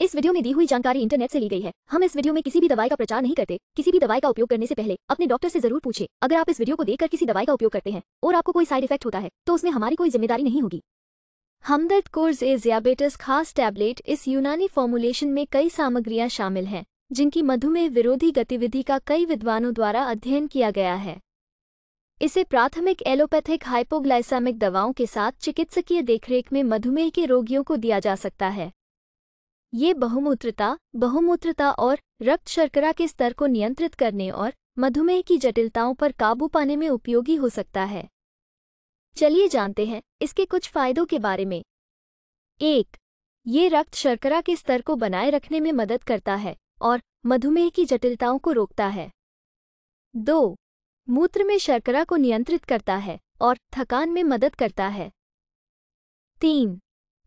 इस वीडियो में दी हुई जानकारी इंटरनेट से ली गई है हम इस वीडियो में किसी भी दवाई का प्रचार नहीं करते किसी भी दवाई का उपयोग करने से पहले अपने डॉक्टर से जरूर पूछे अगर आप इस वीडियो को देखकर किसी दवाई का उपयोग करते हैं और आपको कोई साइड इफेक्ट होता है तो उसमें हमारी कोई जिम्मेदारी नहीं होगी हमदर्द कोर्स ए जियाबेटस खास टैबलेट इस यूनानी फॉर्मुलेशन में कई सामग्रियां शामिल हैं जिनकी मधुमेह विरोधी गतिविधि का कई विद्वानों द्वारा अध्ययन किया गया है इसे प्राथमिक एलोपैथिक हाइपोग्लाइसामिक दवाओं के साथ चिकित्सकीय देखरेख में मधुमेह के रोगियों को दिया जा सकता है ये बहुमूत्रता बहुमूत्रता और रक्त शर्करा के स्तर को नियंत्रित करने और मधुमेह की जटिलताओं पर काबू पाने में उपयोगी हो सकता है चलिए जानते हैं इसके कुछ फायदों के बारे में एक ये रक्त शर्करा के स्तर को बनाए रखने में मदद करता है और मधुमेह की जटिलताओं को रोकता है दो मूत्र में शर्करा को नियंत्रित करता है और थकान में मदद करता है तीन